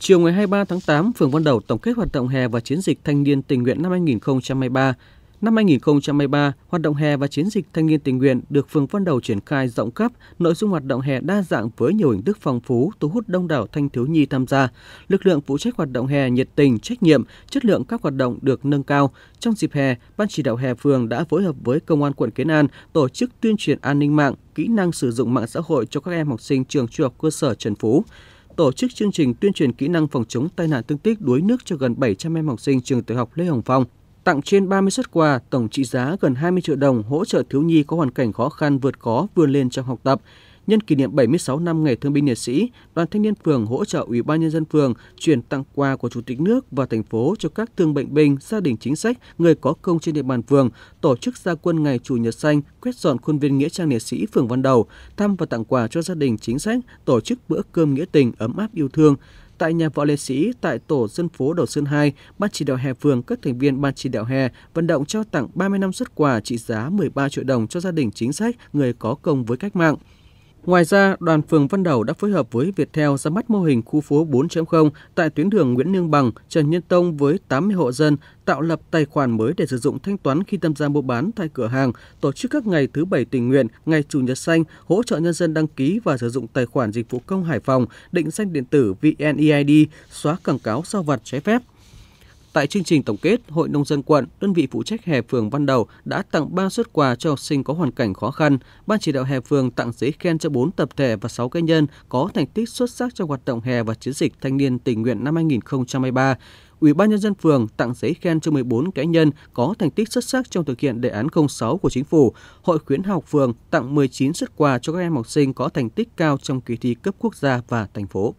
Chiều ngày 23 tháng 8, phường Văn Đầu tổng kết hoạt động hè và chiến dịch thanh niên tình nguyện năm 2023. Năm 2023, hoạt động hè và chiến dịch thanh niên tình nguyện được phường Văn Đầu triển khai rộng khắp, nội dung hoạt động hè đa dạng với nhiều hình thức phong phú, thu hút đông đảo thanh thiếu nhi tham gia. Lực lượng phụ trách hoạt động hè nhiệt tình, trách nhiệm, chất lượng các hoạt động được nâng cao. Trong dịp hè, ban chỉ đạo hè phường đã phối hợp với công an quận Kiến An tổ chức tuyên truyền an ninh mạng, kỹ năng sử dụng mạng xã hội cho các em học sinh trường trung học cơ sở Trần Phú tổ chức chương trình tuyên truyền kỹ năng phòng chống tai nạn thương tích đuối nước cho gần 700 em học sinh trường tiểu học Lê Hồng Phong, tặng trên 30 xuất quà tổng trị giá gần 20 triệu đồng hỗ trợ thiếu nhi có hoàn cảnh khó khăn vượt khó vươn lên trong học tập, Nhân kỷ niệm 76 năm Ngày Thương binh Liệt sĩ, Đoàn Thanh niên phường hỗ trợ Ủy ban nhân dân phường chuyển tặng quà của Chủ tịch nước và thành phố cho các thương bệnh binh, gia đình chính sách, người có công trên địa bàn phường, tổ chức gia quân ngày Chủ nhật xanh, quét dọn khuôn viên nghĩa trang liệt sĩ phường Văn Đầu, thăm và tặng quà cho gia đình chính sách, tổ chức bữa cơm nghĩa tình ấm áp yêu thương tại nhà võ liệt sĩ tại tổ dân phố Đầu Sơn 2, Ban chỉ đạo hè phường các thành viên Ban chỉ đạo hè vận động trao tặng 30 năm xuất quà trị giá 13 triệu đồng cho gia đình chính sách người có công với cách mạng. Ngoài ra, đoàn phường Văn Đầu đã phối hợp với Viettel ra mắt mô hình khu phố 4.0 tại tuyến đường Nguyễn Lương Bằng, Trần Nhân Tông với 80 hộ dân tạo lập tài khoản mới để sử dụng thanh toán khi tham gia mua bán tại cửa hàng, tổ chức các ngày thứ Bảy tình nguyện, ngày Chủ nhật xanh, hỗ trợ nhân dân đăng ký và sử dụng tài khoản dịch vụ công Hải Phòng, định danh điện tử VNEID, xóa quảng cáo sao vặt trái phép – Tại chương trình tổng kết, Hội Nông dân quận, đơn vị phụ trách hè phường Văn Đầu đã tặng 3 xuất quà cho học sinh có hoàn cảnh khó khăn. Ban chỉ đạo hè phường tặng giấy khen cho 4 tập thể và 6 cá nhân có thành tích xuất sắc trong hoạt động hè và chiến dịch thanh niên tình nguyện năm 2023. Ủy ban nhân dân phường tặng giấy khen cho 14 cá nhân có thành tích xuất sắc trong thực hiện đề án 06 của chính phủ. Hội khuyến học phường tặng 19 xuất quà cho các em học sinh có thành tích cao trong kỳ thi cấp quốc gia và thành phố.